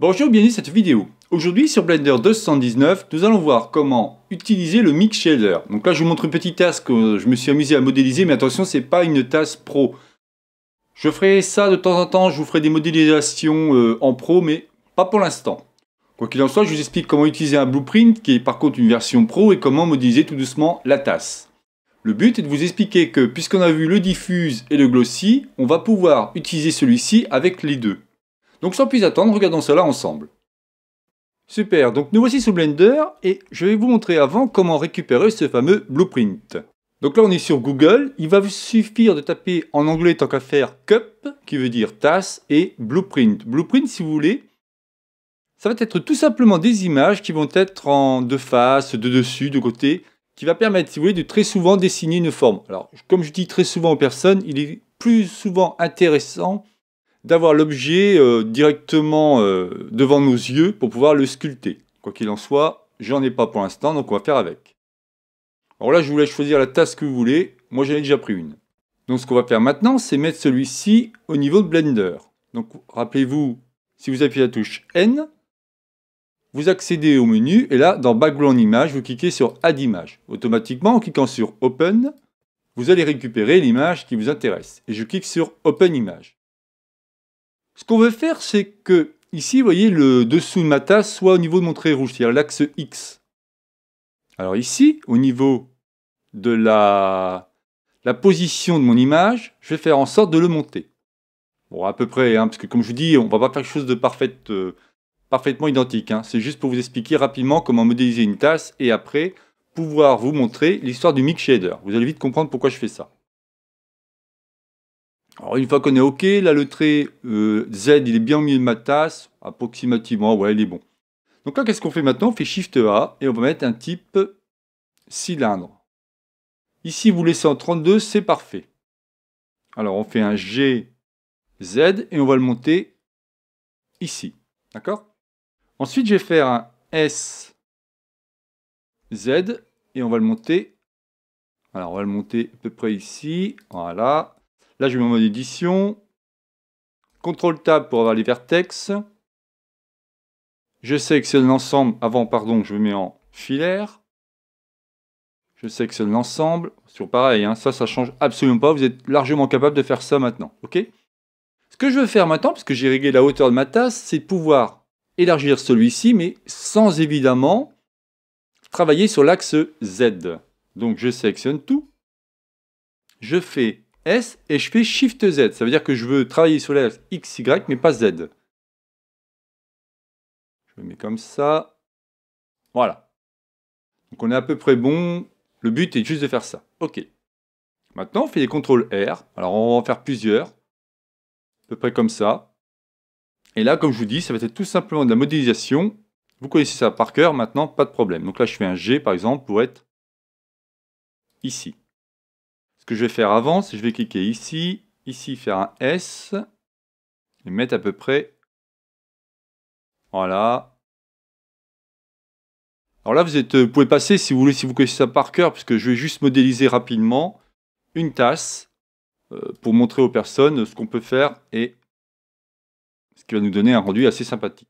Bonjour, bienvenue dans cette vidéo. Aujourd'hui sur Blender 219, nous allons voir comment utiliser le Mix Shader. Donc là je vous montre une petite tasse que je me suis amusé à modéliser, mais attention c'est pas une tasse pro. Je ferai ça de temps en temps, je vous ferai des modélisations euh, en pro, mais pas pour l'instant. Quoi qu'il en soit, je vous explique comment utiliser un blueprint, qui est par contre une version pro, et comment modéliser tout doucement la tasse. Le but est de vous expliquer que, puisqu'on a vu le diffuse et le glossy, on va pouvoir utiliser celui-ci avec les deux. Donc sans plus attendre, regardons cela ensemble. Super, donc nous voici sous Blender et je vais vous montrer avant comment récupérer ce fameux blueprint. Donc là on est sur Google, il va vous suffire de taper en anglais tant qu'à faire cup, qui veut dire tasse, et blueprint. Blueprint si vous voulez, ça va être tout simplement des images qui vont être en deux faces, de dessus, de côté, qui va permettre si vous voulez de très souvent dessiner une forme. Alors comme je dis très souvent aux personnes, il est plus souvent intéressant d'avoir l'objet euh, directement euh, devant nos yeux pour pouvoir le sculpter. Quoi qu'il en soit, j'en ai pas pour l'instant, donc on va faire avec. Alors là, je vous laisse choisir la tasse que vous voulez. Moi, j'en ai déjà pris une. Donc ce qu'on va faire maintenant, c'est mettre celui-ci au niveau de Blender. Donc rappelez-vous, si vous appuyez la touche N, vous accédez au menu et là, dans Background Image, vous cliquez sur Add Image. Automatiquement, en cliquant sur Open, vous allez récupérer l'image qui vous intéresse. Et je clique sur Open Image. Ce qu'on veut faire, c'est que, ici, vous voyez, le dessous de ma tasse soit au niveau de mon trait rouge, c'est-à-dire l'axe X. Alors ici, au niveau de la, position de mon image, je vais faire en sorte de le monter. Bon, à peu près, hein, parce que comme je vous dis, on ne va pas faire quelque chose de euh, parfaitement identique. Hein. C'est juste pour vous expliquer rapidement comment modéliser une tasse et après pouvoir vous montrer l'histoire du mix shader. Vous allez vite comprendre pourquoi je fais ça. Alors une fois qu'on est OK, là le trait euh, Z il est bien au milieu de ma tasse, approximativement, ouais il est bon. Donc là qu'est-ce qu'on fait maintenant On fait Shift A et on va mettre un type cylindre. Ici vous laissez en 32, c'est parfait. Alors on fait un G, Z et on va le monter ici. D'accord Ensuite je vais faire un S, Z et on va le monter. Alors on va le monter à peu près ici, voilà, Là, je vais en mode édition. CTRL Tab pour avoir les vertex. Je sélectionne l'ensemble. Avant, pardon, je mets en filaire. Je sélectionne l'ensemble. Sur pareil, Ça, hein. ça, ça change absolument pas. Vous êtes largement capable de faire ça maintenant. OK Ce que je veux faire maintenant, parce que j'ai réglé la hauteur de ma tasse, c'est de pouvoir élargir celui-ci, mais sans évidemment travailler sur l'axe Z. Donc je sélectionne tout. Je fais S et je fais Shift Z. Ça veut dire que je veux travailler sur l'axe X, Y, mais pas Z. Je le mets comme ça. Voilà. Donc on est à peu près bon. Le but est juste de faire ça. OK. Maintenant, on fait des contrôles R. Alors on va en faire plusieurs. À peu près comme ça. Et là, comme je vous dis, ça va être tout simplement de la modélisation. Vous connaissez ça par cœur maintenant, pas de problème. Donc là, je fais un G par exemple pour être ici. Ce que je vais faire avant, c'est que je vais cliquer ici, ici faire un S, et mettre à peu près... Voilà. Alors là, vous, pouvez passer, si vous voulez, si vous connaissez ça par cœur, puisque je vais juste modéliser rapidement une tasse euh, pour montrer aux personnes ce qu'on peut faire et ce qui va nous donner un rendu assez sympathique.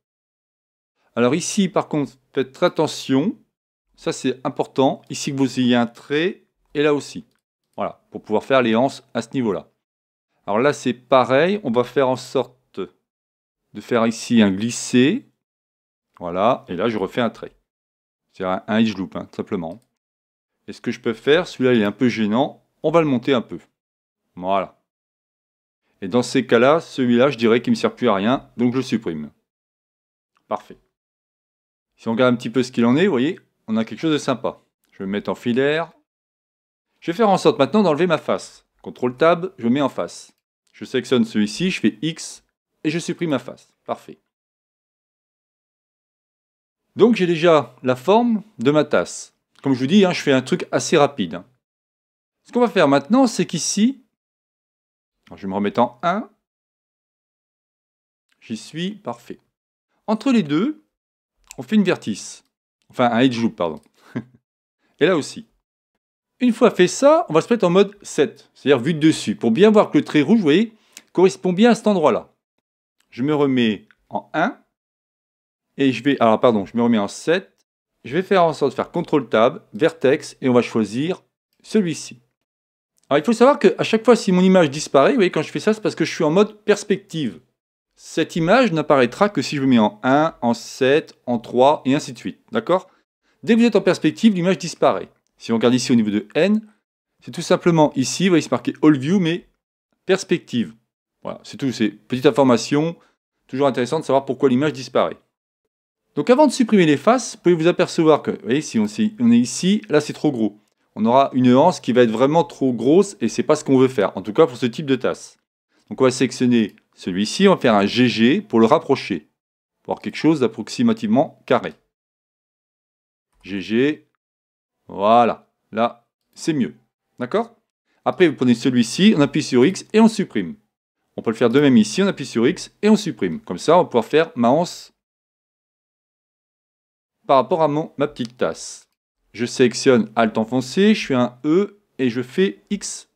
Alors ici, par contre, faites très attention. Ça, c'est important. Ici, que vous ayez un trait, et là aussi. Voilà, pour pouvoir faire les à ce niveau-là. Alors là, c'est pareil, on va faire en sorte de faire ici un glisser. Voilà, et là, je refais un trait. C'est un, un edge loop, hein, tout simplement. Et ce que je peux faire, celui-là, il est un peu gênant, on va le monter un peu. Voilà. Et dans ces cas-là, celui-là, je dirais qu'il ne me sert plus à rien, donc je le supprime. Parfait. Si on regarde un petit peu ce qu'il en est, vous voyez, on a quelque chose de sympa. Je vais le mettre en filaire, je vais faire en sorte maintenant d'enlever ma face. CTRL TAB, je mets en face. Je sélectionne celui-ci, je fais X et je supprime ma face. Parfait. Donc j'ai déjà la forme de ma tasse. Comme je vous dis, hein, je fais un truc assez rapide. Ce qu'on va faire maintenant, c'est qu'ici, je vais me remettre en 1, j'y suis, parfait. Entre les deux, on fait une vertice. Enfin, un edge loop, pardon. et là aussi. Une fois fait ça, on va se mettre en mode 7, c'est-à-dire vue de dessus, pour bien voir que le trait rouge, vous voyez, correspond bien à cet endroit-là. Je me remets en 1, et je vais, alors pardon, je me remets en 7, je vais faire en sorte de faire CTRL Tab, Vertex, et on va choisir celui-ci. Alors il faut savoir qu'à chaque fois si mon image disparaît, vous voyez quand je fais ça c'est parce que je suis en mode perspective. Cette image n'apparaîtra que si je me mets en 1, en 7, en 3 et ainsi de suite. D'accord Dès que vous êtes en perspective, l'image disparaît. Si on regarde ici au niveau de N, c'est tout simplement ici, vous voyez, se marqué All View, mais perspective. Voilà, c'est tout, c'est petite information, toujours intéressant de savoir pourquoi l'image disparaît. Donc avant de supprimer les faces, vous pouvez vous apercevoir que, vous voyez, si on, est ici, là c'est trop gros. On aura une nuance qui va être vraiment trop grosse et c'est pas ce qu'on veut faire, en tout cas pour ce type de tasse. Donc on va sélectionner celui-ci, on va faire un GG pour le rapprocher, pour avoir quelque chose d'approximativement carré. GG, voilà, là, c'est mieux. D'accord Après, vous prenez celui-ci, on appuie sur X et on supprime. On peut le faire de même ici, on appuie sur X et on supprime. Comme ça, on va pouvoir faire ma anse par rapport à ma petite tasse. Je sélectionne Alt enfoncé, je fais un E et je fais X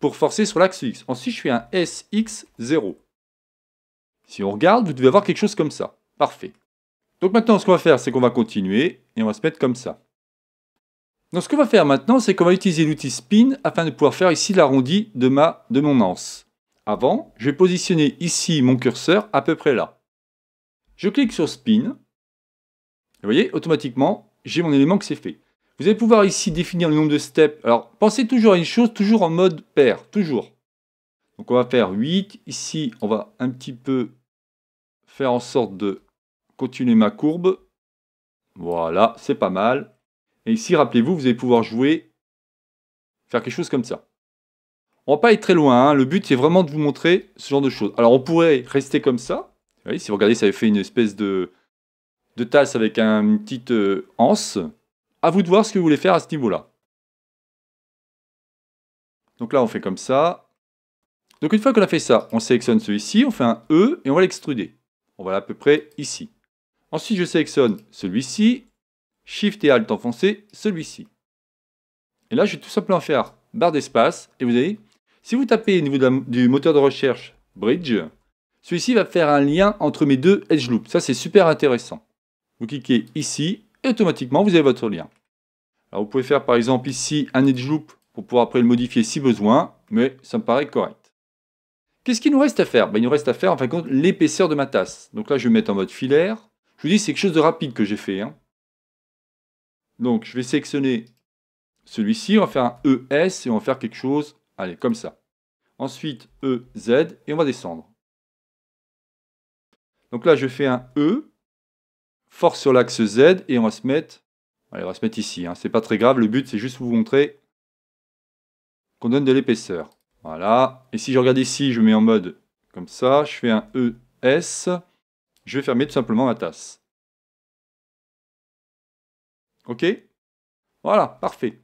pour forcer sur l'axe X. Ensuite, je fais un SX0. Si on regarde, vous devez avoir quelque chose comme ça. Parfait. Donc maintenant, ce qu'on va faire, c'est qu'on va continuer et on va se mettre comme ça. Donc ce qu'on va faire maintenant, c'est qu'on va utiliser l'outil spin afin de pouvoir faire ici l'arrondi de, ma, de mon anse. Avant, je vais positionner ici mon curseur à peu près là. Je clique sur spin. Vous voyez, automatiquement, j'ai mon élément que c'est fait. Vous allez pouvoir ici définir le nombre de steps. Alors, pensez toujours à une chose, toujours en mode pair, toujours. Donc on va faire 8. Ici, on va un petit peu faire en sorte de continuer ma courbe. Voilà, c'est pas mal. Et ici, rappelez-vous, vous allez pouvoir jouer, faire quelque chose comme ça. On ne va pas être très loin, hein. le but c'est vraiment de vous montrer ce genre de choses. Alors on pourrait rester comme ça, voyez, si vous regardez, ça avait fait une espèce de, tasse avec une petite euh, anse. À vous de voir ce que vous voulez faire à ce niveau-là. Donc là, on fait comme ça. Donc une fois qu'on a fait ça, on sélectionne celui-ci, on fait un E et on va l'extruder. On va à peu près ici. Ensuite, je sélectionne celui-ci Shift et Alt enfoncé, celui-ci. Et là, je vais tout simplement faire barre d'espace, et vous voyez, si vous tapez au niveau du moteur de recherche Bridge, celui-ci va faire un lien entre mes deux Edge Loops. Ça, c'est super intéressant. Vous cliquez ici, et automatiquement, vous avez votre lien. Alors, vous pouvez faire par exemple ici un Edge Loop pour pouvoir après le modifier si besoin, mais ça me paraît correct. Qu'est-ce qu'il nous reste à faire ben, Il nous reste à faire en fin de compte l'épaisseur de ma tasse. Donc là, je vais mettre en mode filaire. Je vous dis, c'est quelque chose de rapide que j'ai fait. Hein. Donc, je vais sélectionner celui-ci, on va faire un ES et on va faire quelque chose, allez, comme ça. Ensuite, EZ et on va descendre. Donc là, je fais un E, force sur l'axe Z et on va se mettre, allez, on va se mettre ici. Ce hein. C'est pas très grave, le but c'est juste vous montrer qu'on donne de l'épaisseur. Voilà. Et si je regarde ici, je mets en mode comme ça, je fais un ES, je vais fermer tout simplement ma tasse. OK Voilà, parfait.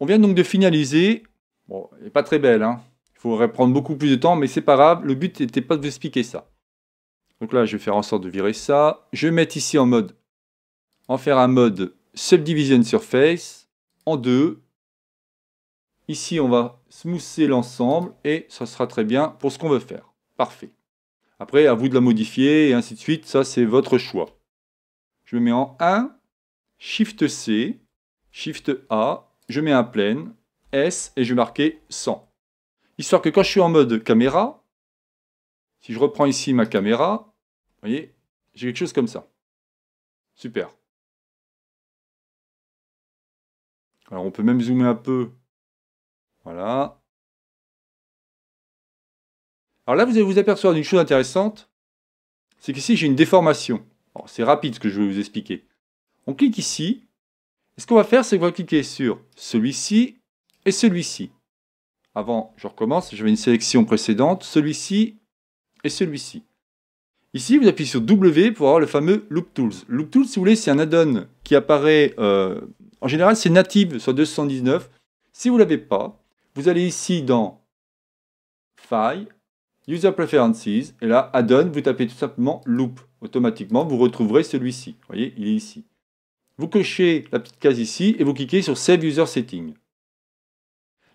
On vient donc de finaliser. Bon, elle n'est pas très belle, hein. Il faudrait prendre beaucoup plus de temps, mais c'est pas grave. Le but n'était pas de vous expliquer ça. Donc là, je vais faire en sorte de virer ça. Je vais mettre ici en mode, en faire un mode Subdivision Surface, en deux. Ici, on va smoother l'ensemble et ça sera très bien pour ce qu'on veut faire. Parfait. Après, à vous de la modifier et ainsi de suite. Ça, c'est votre choix. Je me mets en 1. Shift C, Shift A, je mets un plein, S et je vais marquer 100. Histoire que quand je suis en mode caméra, si je reprends ici ma caméra, vous voyez, j'ai quelque chose comme ça. Super. Alors on peut même zoomer un peu. Voilà. Alors là, vous allez vous apercevoir d'une chose intéressante, c'est qu'ici j'ai une déformation. C'est rapide ce que je vais vous expliquer. On clique ici. Et ce qu'on va faire, c'est qu'on va cliquer sur celui-ci et celui-ci. Avant, je recommence, j'avais une sélection précédente, celui-ci et celui-ci. Ici, vous appuyez sur W pour avoir le fameux Loop Tools. Loop Tools, si vous voulez, c'est un add-on qui apparaît, euh, en général, c'est native sur 219. Si vous ne l'avez pas, vous allez ici dans File, User Preferences, et là, Add-on, vous tapez tout simplement Loop. Automatiquement, vous retrouverez celui-ci. Vous voyez, il est ici. Vous cochez la petite case ici et vous cliquez sur Save User Setting.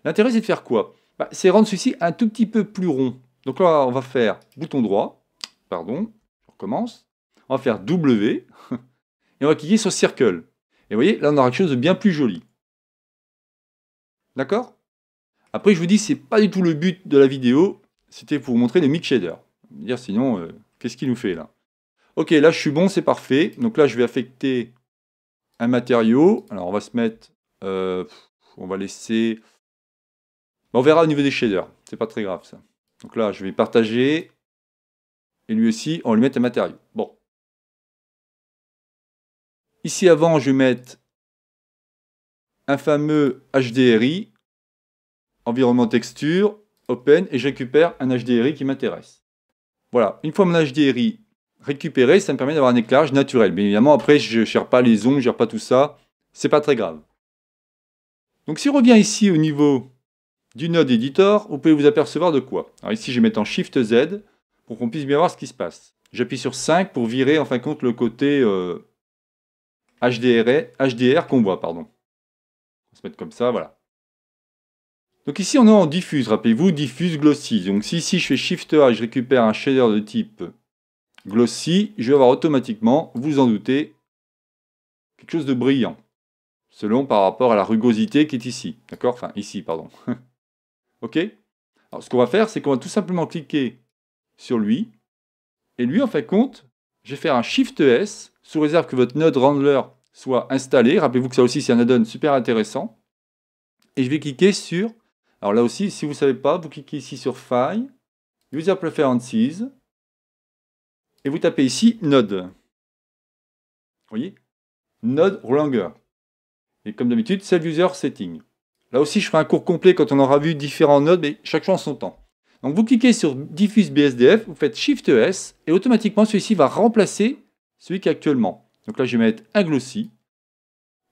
L'intérêt, c'est de faire quoi C'est bah, C'est rendre celui-ci un tout petit peu plus rond. Donc là, on va faire bouton droit, pardon, je recommence. On va faire W et on va cliquer sur Circle. Et vous voyez, là, on aura quelque chose de bien plus joli. D'accord Après, je vous dis, c'est pas du tout le but de la vidéo. C'était pour vous montrer le mix shaders. Dire sinon, euh, qu'est-ce qu'il nous fait là Ok, là, je suis bon, c'est parfait. Donc là, je vais affecter un matériau. Alors on va se mettre, euh, on va laisser, bah, on verra au niveau des shaders, c'est pas très grave ça. Donc là je vais partager, et lui aussi on lui met un matériau. Bon. Ici avant je vais mettre un fameux HDRI, environnement texture, open, et je récupère un HDRI qui m'intéresse. Voilà, une fois mon HDRI récupérer, ça me permet d'avoir un éclairage naturel. Mais évidemment, après, je ne gère pas les ongles, je ne gère pas tout ça. C'est pas très grave. Donc si on revient ici au niveau du node editor, vous pouvez vous apercevoir de quoi. Alors ici, je vais mettre en Shift Z pour qu'on puisse bien voir ce qui se passe. J'appuie sur 5 pour virer en fin de compte le côté HDR, euh, HDR qu'on voit. Pardon. On va se mettre comme ça, voilà. Donc ici, on est en diffuse, rappelez-vous, diffuse glossy. Donc si ici je fais Shift A, je récupère un shader de type Glossy, je vais avoir automatiquement, vous en doutez, quelque chose de brillant, selon par rapport à la rugosité qui est ici. D'accord Enfin, ici, pardon. ok Alors, ce qu'on va faire, c'est qu'on va tout simplement cliquer sur lui, et lui, en fait, compte, je vais faire un Shift S, sous réserve que votre node Randler soit installé. Rappelez-vous que ça aussi, c'est un add-on super intéressant. Et je vais cliquer sur, alors là aussi, si vous ne savez pas, vous cliquez ici sur File, User Preferences, et vous tapez ici Node. Vous voyez Node Roulanger. Et comme d'habitude, Save User Setting. Là aussi, je ferai un cours complet quand on aura vu différents nodes, mais chaque chose en son temps. Donc vous cliquez sur Diffuse BSDF, vous faites Shift e S, et automatiquement celui-ci va remplacer celui qui est actuellement. Donc là, je vais mettre un glossy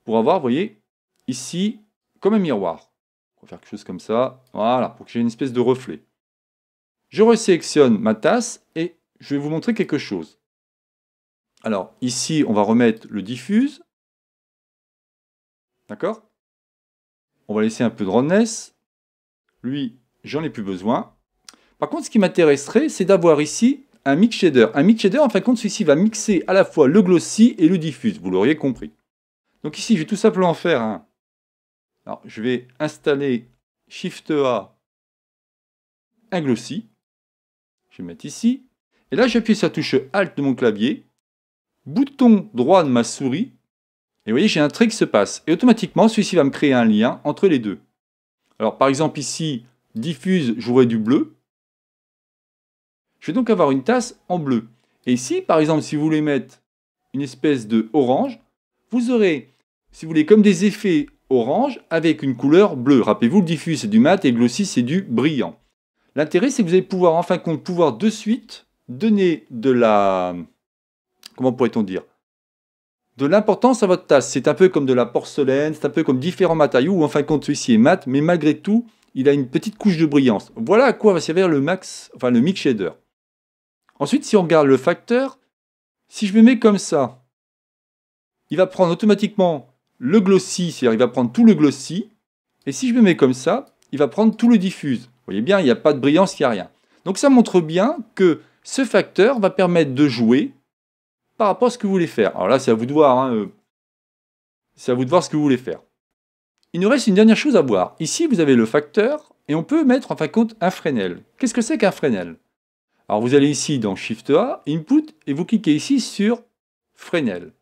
pour avoir, vous voyez, ici, comme un miroir. On va faire quelque chose comme ça, voilà, pour que j'ai une espèce de reflet. Je resélectionne ma tasse et je vais vous montrer quelque chose. Alors, ici, on va remettre le diffuse. D'accord On va laisser un peu de roundness. Lui, j'en ai plus besoin. Par contre, ce qui m'intéresserait, c'est d'avoir ici un mix shader. Un mix shader, en fin de compte, celui-ci va mixer à la fois le glossy et le diffuse. Vous l'auriez compris. Donc ici, je vais tout simplement faire un... Alors, je vais installer Shift A, un glossy. Je vais mettre ici. Et là, j'appuie sur la touche Alt de mon clavier, bouton droit de ma souris, et vous voyez, j'ai un trait qui se passe. Et automatiquement, celui-ci va me créer un lien entre les deux. Alors par exemple ici, diffuse, j'aurai du bleu. Je vais donc avoir une tasse en bleu. Et ici, par exemple, si vous voulez mettre une espèce de orange, vous aurez, si vous voulez, comme des effets orange avec une couleur bleue. Rappelez-vous, le diffuse, c'est du mat et le glossy c'est du brillant. L'intérêt c'est que vous allez pouvoir enfin, compte pouvoir de suite donner de la... Comment pourrait-on dire de l'importance à votre tasse. C'est un peu comme de la porcelaine, c'est un peu comme différents matériaux, ou en compte celui-ci est mat, mais malgré tout, il a une petite couche de brillance. Voilà à quoi va servir le max, enfin le mix shader. Ensuite, si on regarde le facteur, si je me mets comme ça, il va prendre automatiquement le glossy, c'est-à-dire il va prendre tout le glossy, et si je me mets comme ça, il va prendre tout le diffuse. Vous voyez bien, il n'y a pas de brillance, il n'y a rien. Donc ça montre bien que ce facteur va permettre de jouer par rapport à ce que vous voulez faire. Alors là, c'est à vous de voir. Hein, euh, c'est à vous de voir ce que vous voulez faire. Il nous reste une dernière chose à voir. Ici, vous avez le facteur et on peut mettre en fin de compte un Fresnel. Qu'est-ce que c'est qu'un Fresnel Alors vous allez ici dans Shift A, Input, et vous cliquez ici sur Fresnel.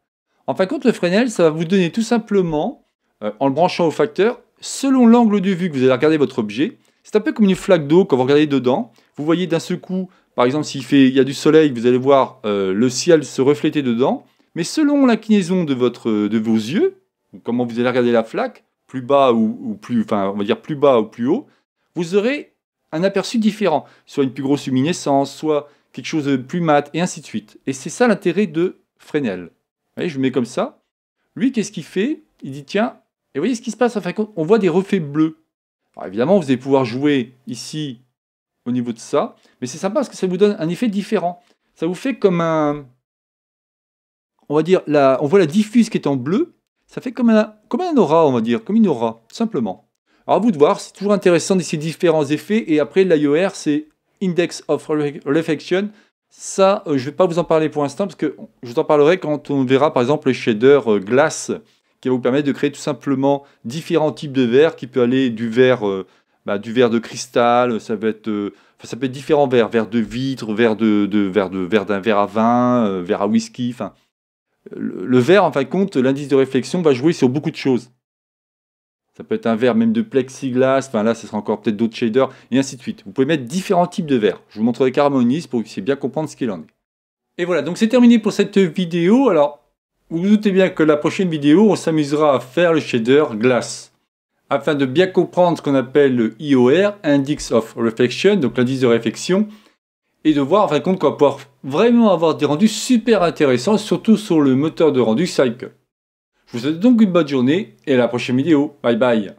En fin de compte, le Fresnel, ça va vous donner tout simplement, euh, en le branchant au facteur, selon l'angle de vue que vous allez regarder votre objet, c'est un peu comme une flaque d'eau quand vous regardez dedans. Vous voyez d'un seul coup par exemple, s'il fait, il y a du soleil, vous allez voir euh, le ciel se refléter dedans. Mais selon l'inclinaison de, votre, euh, de vos yeux, ou comment vous allez regarder la flaque, plus bas ou, plus, enfin, on va dire plus bas ou plus haut, vous aurez un aperçu différent, soit une plus grosse luminescence, soit quelque chose de plus mat, et ainsi de suite. Et c'est ça l'intérêt de Fresnel. Vous voyez, je mets comme ça. Lui, qu'est-ce qu'il fait Il dit tiens, et voyez ce qui se passe, on voit des reflets bleus. évidemment, vous allez pouvoir jouer ici niveau de ça. Mais c'est sympa parce que ça vous donne un effet différent. Ça vous fait comme un... On va dire, la, on voit la diffuse qui est en bleu. Ça fait comme un, comme un aura, on va dire, comme une aura, simplement. Alors à vous de voir, c'est toujours intéressant d'essayer différents effets. Et après, l'IOR, c'est Index of Reflection. Ça, euh, je vais pas vous en parler pour l'instant parce que je vous en parlerai quand on verra par exemple le shader euh, glace qui va vous permettre de créer tout simplement différents types de verre qui peut aller du vert euh, bah, du verre de cristal, ça peut être, euh, ça peut être différents verres, verre de vitre, verre de, verre de verre d'un verre à vin, euh, verre à whisky. Enfin, le, verre, en fin de compte, l'indice de réflexion va jouer sur beaucoup de choses. Ça peut être un verre même de plexiglas, enfin là, ce sera encore peut-être d'autres shaders, et ainsi de suite. Vous pouvez mettre différents types de verres. Je vous montrerai Carmonis pour que vous puissiez bien comprendre ce qu'il en est. Et voilà, donc c'est terminé pour cette vidéo. Alors, vous vous doutez bien que la prochaine vidéo, on s'amusera à faire le shader glace afin de bien comprendre ce qu'on appelle le IOR, Index of Reflection, donc l'indice de réflexion, et de voir en fin de compte qu'on va pouvoir vraiment avoir des rendus super intéressants, surtout sur le moteur de rendu Cycle. Je vous souhaite donc une bonne journée et à la prochaine vidéo. Bye bye